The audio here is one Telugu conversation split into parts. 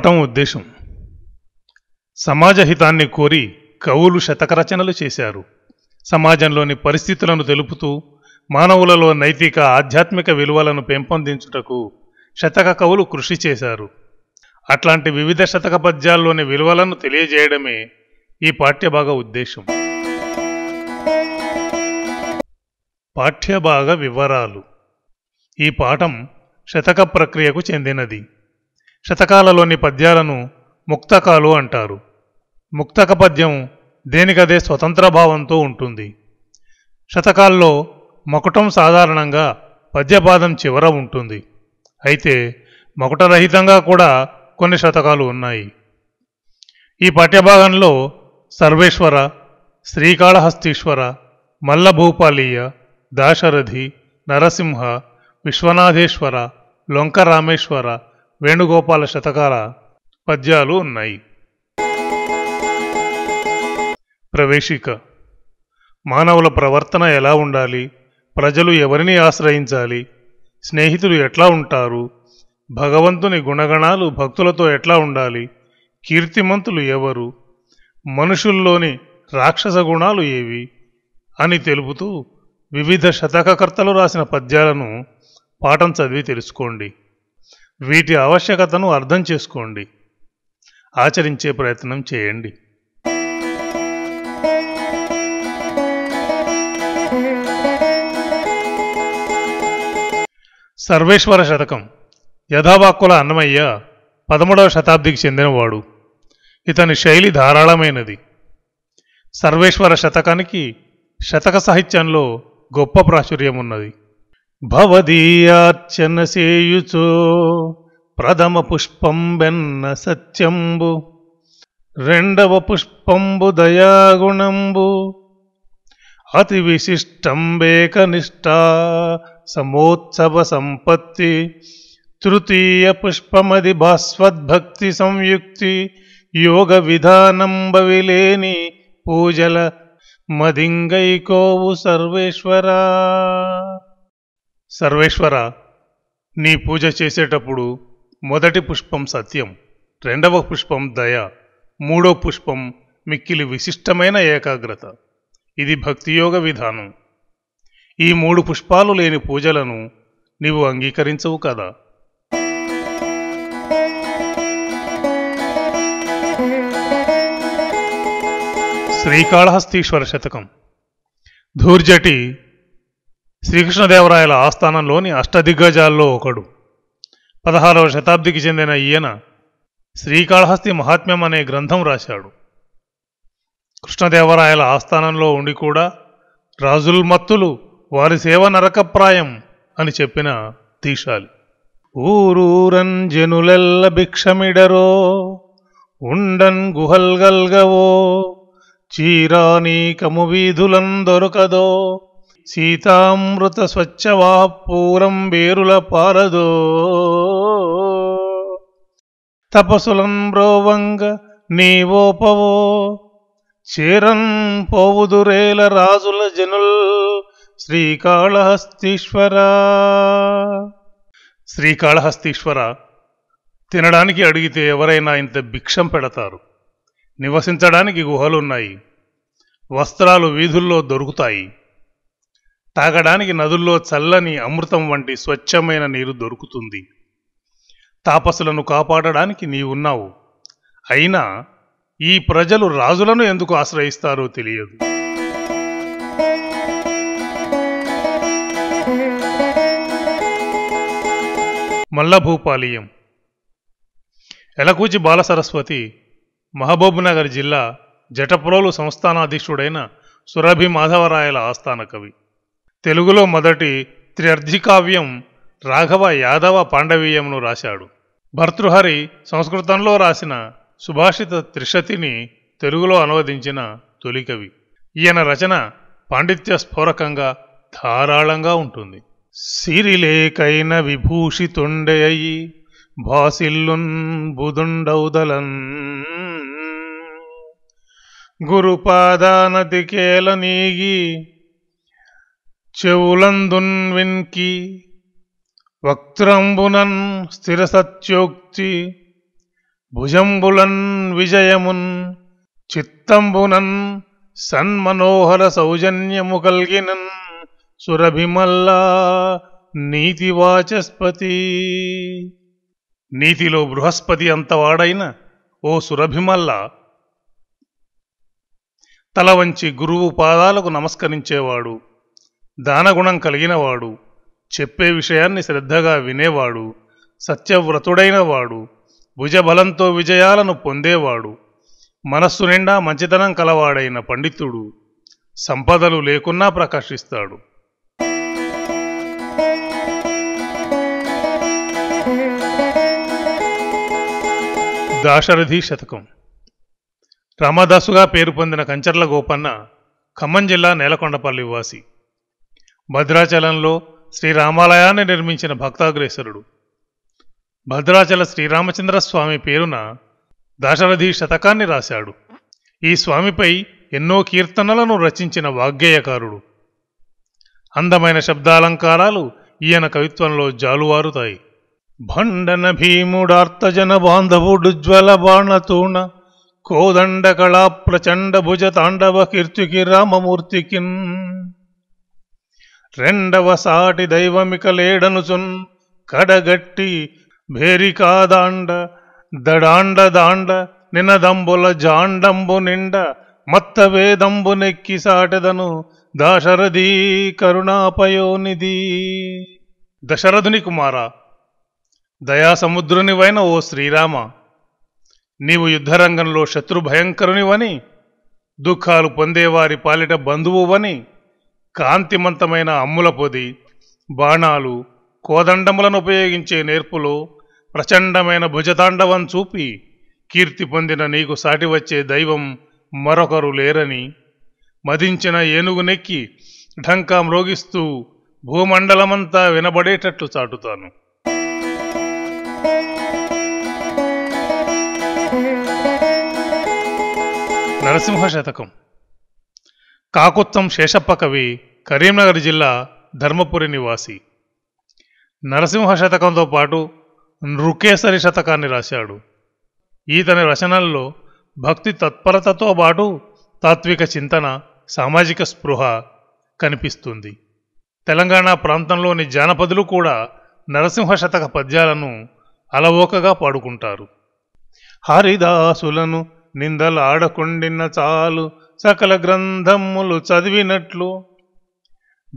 పాఠం ఉద్దేశం హితాన్ని కోరి కవులు శతకరచనలు చేశారు సమాజంలోని పరిస్థితులను తెలుపుతూ మానవులలో నైతిక ఆధ్యాత్మిక విలువలను పెంపొందించుటకు శతక కవులు కృషి చేశారు అట్లాంటి వివిధ శతక పద్యాల్లోని విలువలను తెలియజేయడమే ఈ పాఠ్యభాగ ఉద్దేశం పాఠ్యభాగ వివరాలు ఈ పాఠం శతక ప్రక్రియకు చెందినది శతకాలలోని పద్యాలను ముక్తకాలు అంటారు ముక్తక పద్యం దేనికదే స్వతంత్ర భావంతో ఉంటుంది శతకాల్లో మకుటం సాధారణంగా పద్యపాదం చివర ఉంటుంది అయితే మకుటరహితంగా కూడా కొన్ని శతకాలు ఉన్నాయి ఈ పాఠ్యభాగంలో సర్వేశ్వర శ్రీకాళహస్తీశ్వర మల్లభూపాలీయ దాశరథి నరసింహ విశ్వనాథేశ్వర లొంకరామేశ్వర వేణుగోపాల శతకాల పద్యాలు ఉన్నాయి ప్రవేశిక మానవుల ప్రవర్తన ఎలా ఉండాలి ప్రజలు ఎవరిని ఆశ్రయించాలి స్నేహితులు ఎట్లా ఉంటారు భగవంతుని గుణగణాలు భక్తులతో ఎట్లా ఉండాలి కీర్తిమంతులు ఎవరు మనుషుల్లోని రాక్షస గుణాలు ఏవి అని తెలుపుతూ వివిధ శతకకర్తలు రాసిన పద్యాలను పాఠం చదివి తెలుసుకోండి వీటి ఆవశ్యకతను అర్థం చేసుకోండి ఆచరించే ప్రయత్నం చేయండి సర్వేశ్వర శతకం యథావాక్కుల అన్నమయ్య పదమూడవ శతాబ్దికి చెందినవాడు ఇతని శైలి ధారాళమైనది సర్వేశ్వర శతకానికి శతక సాహిత్యంలో గొప్ప ప్రాచుర్యం ఉన్నది భవదీయార్చన సేయుచో ప్రథమ పుష్పం వెన్న సత్యంబు రెండవ పుష్పంబు దయాగుణంబు అతి వేకనిష్ట సమోత్సవ సంపత్తి తృతీయ పుష్పమది భాస్వద్భక్తి సంయుక్తి యోగ విధానంబవిలేని పూజల మదింగైకోవు సర్వేశ్వరా సర్వేశ్వర నీ పూజ చేసేటప్పుడు మొదటి పుష్పం సత్యం రెండవ పుష్పం దయ మూడో పుష్పం మిక్కిలి విశిష్టమైన ఏకాగ్రత ఇది భక్తియోగ విధానం ఈ మూడు పుష్పాలు లేని పూజలను నీవు అంగీకరించవు కదా శ్రీకాళహస్తీశ్వర శతకం ధూర్జటి శ్రీకృష్ణదేవరాయల ఆస్థానంలోని అష్టదిగ్గజాల్లో ఒకడు పదహారవ శతాబ్దికి చెందిన ఈయన శ్రీకాళహస్తి మహాత్మ్యం అనే గ్రంథం రాశాడు కృష్ణదేవరాయల ఆస్థానంలో ఉండి కూడా రాజుల్ మత్తులు వారి సేవ నరకప్రాయం అని చెప్పిన తీశాలి ఊరూరంజనులెల్ల భిక్షమిడరో ఉండన్ గుహల్గల్గవో చీరానీకము వీధులందొరకదో సీతామృత స్వచ్ఛవా పూరం వేరుల పారదో తపసులం రోవంగ నీవోపవో చేరన్ పోవుదురేల రాజుల జనుల్ శ్రీకాళహస్తీశ్వర శ్రీకాళహస్తీశ్వర తినడానికి అడిగితే ఎవరైనా ఇంత భిక్షం పెడతారు నివసించడానికి గుహలున్నాయి వస్త్రాలు వీధుల్లో దొరుకుతాయి తాగడానికి నదుల్లో చల్లని అమృతం వంటి స్వచ్ఛమైన నీరు దొరుకుతుంది తాపసులను కాపాడడానికి నీవున్నావు అయినా ఈ ప్రజలు రాజులను ఎందుకు ఆశ్రయిస్తారో తెలియదు మల్లభూపాలియం ఎలకూచి బాలసరస్వతి మహబూబ్నగర్ జిల్లా జటప్రోలు సంస్థానాధీశుడైన సురభి మాధవరాయల ఆస్థాన కవి తెలుగులో మొదటి త్ర్యర్థికావ్యం రాఘవ యాదవ పాండవీయమును రాశాడు భర్తృహరి సంస్కృతంలో రాసిన సుభాషిత త్రిషతిని తెలుగులో అనువదించిన తొలి కవి ఈయన రచన పాండిత్య స్ఫోరకంగా ధారాళంగా ఉంటుంది సిరిలేకైన అయి భాసిల్లున్ బుదుండౌదలన్ గురుపాదానదికేల నీగి చెవులందున్వెన్కి వక్త్రంబునన్ స్థిరసత్యోక్తి భుజంబులన్ విజయమున్ చిత్తంబునన్ సన్మనోహర సౌజన్యము కల్గినన్ సురభిమల్లా నీతివాచస్పతి నీతిలో బృహస్పతి అంతవాడైన ఓ సురభిమల్ల తల వంచి గురువు పాదాలకు నమస్కరించేవాడు దానగుణం కలిగినవాడు చెప్పే విషయాన్ని శ్రద్ధగా వినేవాడు సత్యవ్రతుడైన వాడు భుజబలంతో విజయాలను పొందేవాడు మనస్సు నిండా మంచితనం కలవాడైన పండితుడు సంపదలు లేకున్నా ప్రకాశిస్తాడు దాశరథి శతకం రామదాసుగా పేరు పొందిన కంచర్ల గోపన్న ఖమ్మం జిల్లా నేలకొండపల్లి వాసి భద్రాచలంలో శ్రీరామాలయాన్ని నిర్మించిన భక్తాగ్రేసరుడు భద్రాచల శ్రీరామచంద్ర స్వామి పేరున దాశరథి శతకాన్ని రాశాడు ఈ స్వామిపై ఎన్నో కీర్తనలను రచించిన వాగ్గేయకారుడు అందమైన శబ్దాలంకారాలు ఈయన కవిత్వంలో జాలువారుతాయి భండన భీముడార్తజన బాంధవుడుజ్వల బాణతూణ కోదండ కళా ప్రచండ భుజ తాండవ కీర్తికి రామమూర్తికిన్ రెండవ సాటి దైవమిక లేడనుచున్ కడగట్టి భేరికాదాండ దడాండ దాండ నినదంబుల జాండంబు నిండ మత్తవేదంబు నెక్కి సాటెదను దాశరథి కరుణాపయోనిధి దశరథుని కుమార దయాసముద్రునివైన ఓ శ్రీరామ నీవు యుద్ధరంగంలో శత్రు భయంకరునివని దుఃఖాలు పొందేవారి పాలిట బంధువువని కాంతిమంతమైన అమ్ముల పొది బాణాలు కోదండములను ఉపయోగించే నేర్పులో ప్రచండమైన భుజతాండవం చూపి కీర్తి పొందిన నీకు సాటివచ్చే దైవం మరొకరు లేరని మదించిన ఏనుగు నెక్కి ఢంకా మ్రోగిస్తూ భూమండలమంతా వినబడేటట్లు చాటుతాను నరసింహ శతకం కాకుత్తం శేషప్ప కవి కరీంనగర్ జిల్లా ధర్మపురి నివాసి నరసింహ శతకంతో పాటు నృకేసరి శతకాన్ని రాశాడు ఈతని రచనల్లో భక్తి తత్పరతతో పాటు తాత్విక చింతన సామాజిక స్పృహ కనిపిస్తుంది తెలంగాణ ప్రాంతంలోని జానపదులు కూడా నరసింహ శతక పద్యాలను అలవోకగా పాడుకుంటారు హరిదాసులను నిందలాడకుండిన చాలు సకల గ్రంథములు చదివినట్లు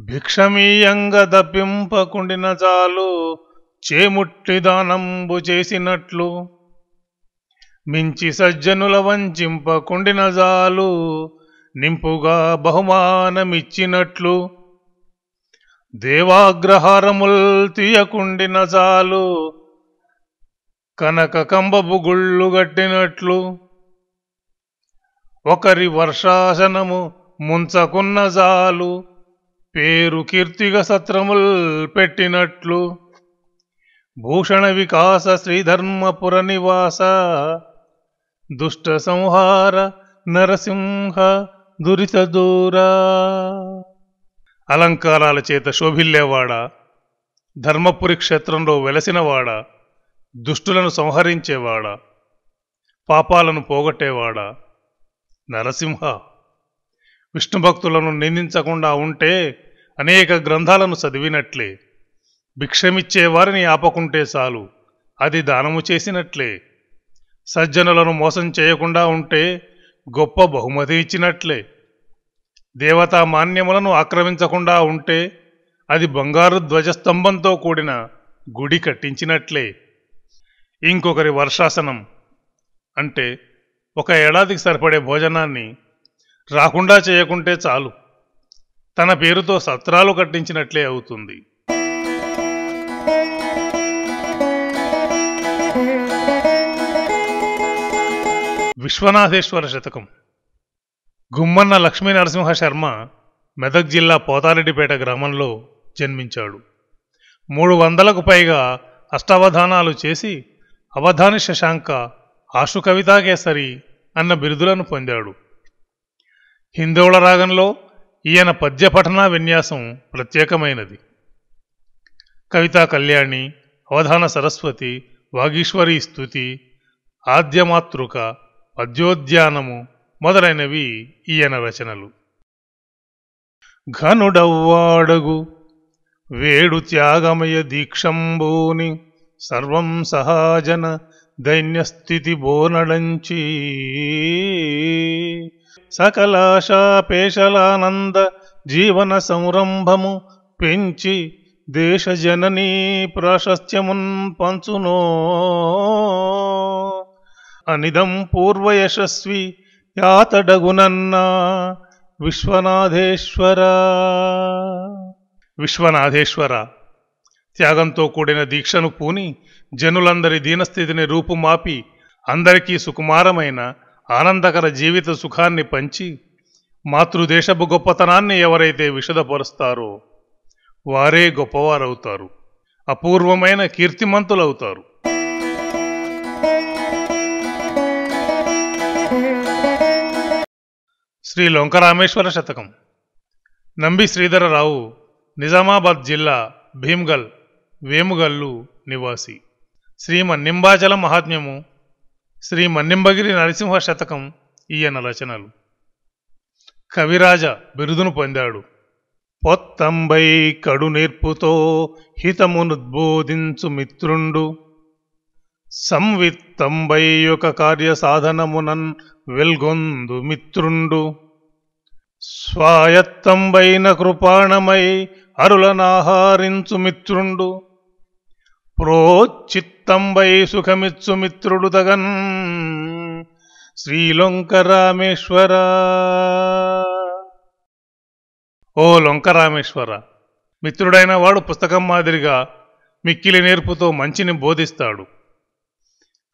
భిక్షమీయంగా దప్పింపకుండిన చాలు చేముట్టి దానంబు చేసినట్లు మించి సజ్జనుల వంచింపకుండిన జాలు నింపుగా బహుమానమిచ్చినట్లు దేవాగ్రహారముల్ తీయకుండిన జాలు కనక కంబపు గుళ్ళు గట్టినట్లు ఒకరి వర్షాసనము ముంచకున్న జాలు పేరు కీర్తిగ సత్రముల్ పెట్టినట్లు భూషణ వికాస శ్రీధర్మపుర నివాస దుష్ట సంహార నరసింహ దురిత దూరా అలంకారాల చేత శోభిల్లేవాడా ధర్మపురి క్షేత్రంలో వెలసినవాడా దుష్టులను సంహరించేవాడా పాపాలను పోగొట్టేవాడా నరసింహ విష్ణు భక్తులను నిందించకుండా ఉంటే అనేక గ్రంథాలను చదివినట్లే భిక్షమిచ్చే వారిని ఆపకుంటే చాలు అది దానము చేసినట్లే సజ్జనులను మోసం చేయకుండా ఉంటే గొప్ప బహుమతి ఇచ్చినట్లే దేవతా మాన్యములను ఆక్రమించకుండా ఉంటే అది బంగారు ధ్వజస్తంభంతో కూడిన గుడి కట్టించినట్లే ఇంకొకరి వర్షాసనం అంటే ఒక ఏడాదికి సరిపడే భోజనాన్ని రాకుండా చేయకుంటే చాలు తన పేరుతో సత్రాలు కట్టించినట్లే అవుతుంది విశ్వనాథేశ్వర శతకం గుమ్మన్న లక్ష్మీ నరసింహ శర్మ మెదక్ జిల్లా పోతారెడ్డిపేట గ్రామంలో జన్మించాడు మూడు వందలకు పైగా అష్టావధానాలు చేసి అవధాని శశాంక ఆశు కవితాకేసరి అన్న బిరుదులను పొందాడు హిందోళ రాగంలో ఈయన పద్య పఠనా విన్యాసం ప్రత్యేకమైనది కవితా కళ్యాణి అవధాన సరస్వతి వాగీశ్వరి స్థుతి ఆద్యమాతృక పద్యోద్యానము మొదలైనవి ఈయన రచనలు ఘనుడవ్వాడగు వేడు త్యాగమయ దీక్షంబూని సర్వం సహాజన దైన్యస్థితి బోనడంచి సకలాశాపేషలానంద జీవన సంరంభము పెంచి దేశజననీ ప్రాశస్త్యమున్ పంచునో అనిదం పూర్వయశస్వి యాతడగునన్నా విశ్వనాథేశ్వర విశ్వనాథేశ్వర త్యాగంతో కూడిన దీక్షను పూని జనులందరి దీనస్థితిని రూపుమాపి అందరికీ సుకుమారమైన ఆనందకర జీవిత సుఖాన్ని పంచి మాతృదేశపు గొప్పతనాన్ని ఎవరైతే విషదపరుస్తారో వారే గొప్పవారవుతారు అపూర్వమైన కీర్తిమంతులవుతారు శ్రీ లొంకరామేశ్వర శతకం నంబి శ్రీధరరావు నిజామాబాద్ జిల్లా భీమ్గల్ వేముగల్లు నివాసి శ్రీమన్నింబాచల మహాత్మ్యము శ్రీ మన్నింబగిరి నరసింహ శతకం ఈయన రచనలు కవిరాజ బిరుదును పొందాడు పొత్తంబై కడు నేర్పుతో హితమునుద్బోధించు మిత్రుండు సంవిత్తంబై ఒక కార్య సాధనమునన్ వెల్గొందు మిత్రుండు స్వాయత్తంబైన కృపాణమై అరులనాహారించు మిత్రుండు ప్రోచిత్ చిత్తంబై సుఖమిచ్చు మిత్రుడు తగన్ శ్రీలొంక రామేశ్వర ఓ లొంక రామేశ్వర మిత్రుడైన వాడు పుస్తకం మాదిరిగా మిక్కిలి నేర్పుతో మంచిని బోధిస్తాడు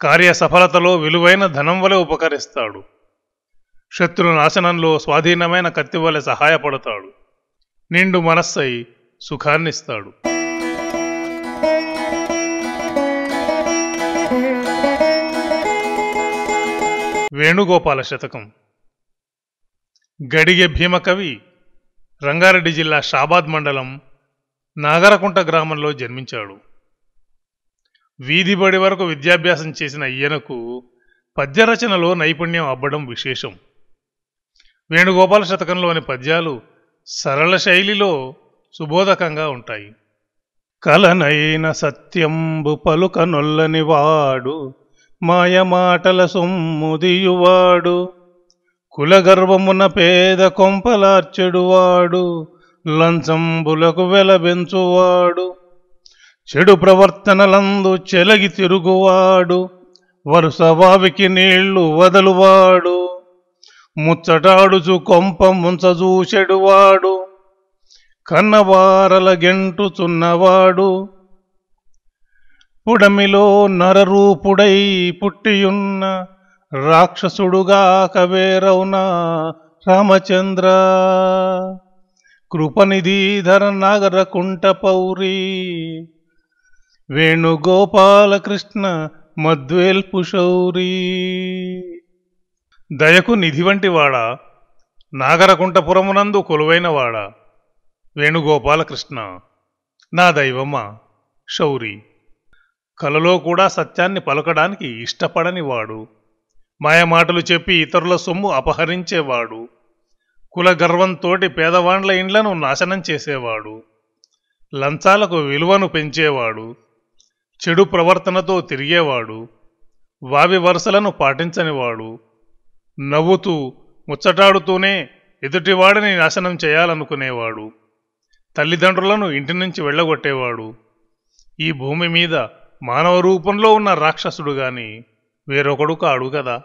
కార్య సఫలతలో విలువైన ధనం వలె ఉపకరిస్తాడు శత్రు నాశనంలో స్వాధీనమైన కత్తి వలె సహాయపడతాడు నిండు మనస్సై సుఖాన్నిస్తాడు వేణుగోపాల శతకం గడిగె భీమకవి రంగారెడ్డి జిల్లా షాబాద్ మండలం నాగరకుంట గ్రామంలో జన్మించాడు వీధిబడి వరకు విద్యాభ్యాసం చేసిన ఈయనకు పద్యరచనలో నైపుణ్యం అవ్వడం విశేషం వేణుగోపాల శతకంలోని పద్యాలు సరళ శైలిలో సుబోధకంగా ఉంటాయి కలనైన సత్యంబు పలుక నొల్లనివాడు వాడు మాయమాటల సొమ్ముదియువాడు కులగర్వమున పేద కొంపలార్చెడువాడు లంచంబులకు వెలబెంచువాడు చెడు ప్రవర్తనలందు చెలగి తిరుగువాడు వరుస వావికి నీళ్లు వదలువాడు ముచ్చటాడుచు కొంప ముంచజూచెడువాడు కన్నవారల గెంటుచున్నవాడు పుడమిలో నరూపుడై పుట్టియున్న రాక్షసుడుగా కవేరవున రామచంద్ర కృపనిధీధర నాగరకుంట పౌరీ వేణుగోపాలకృష్ణ శౌరీ దయకు నిధి వంటివాడ నాగరకుంఠపురమునందు కొలువైనవాడ వేణుగోపాలకృష్ణ నా దైవమ్మ శౌరి కలలో కూడా సత్యాన్ని పలకడానికి ఇష్టపడనివాడు మాయమాటలు చెప్పి ఇతరుల సొమ్ము అపహరించేవాడు కుల గర్వంతోటి పేదవాండ్ల ఇండ్లను నాశనం చేసేవాడు లంచాలకు విలువను పెంచేవాడు చెడు ప్రవర్తనతో తిరిగేవాడు వావి వరుసలను పాటించనివాడు నవ్వుతూ ముచ్చటాడుతూనే ఎదుటివాడిని నాశనం చేయాలనుకునేవాడు తల్లిదండ్రులను ఇంటి నుంచి వెళ్ళగొట్టేవాడు ఈ భూమి మీద మానవ రూపంలో ఉన్న రాక్షసుడు గాని వేరొకడు కాడు కదా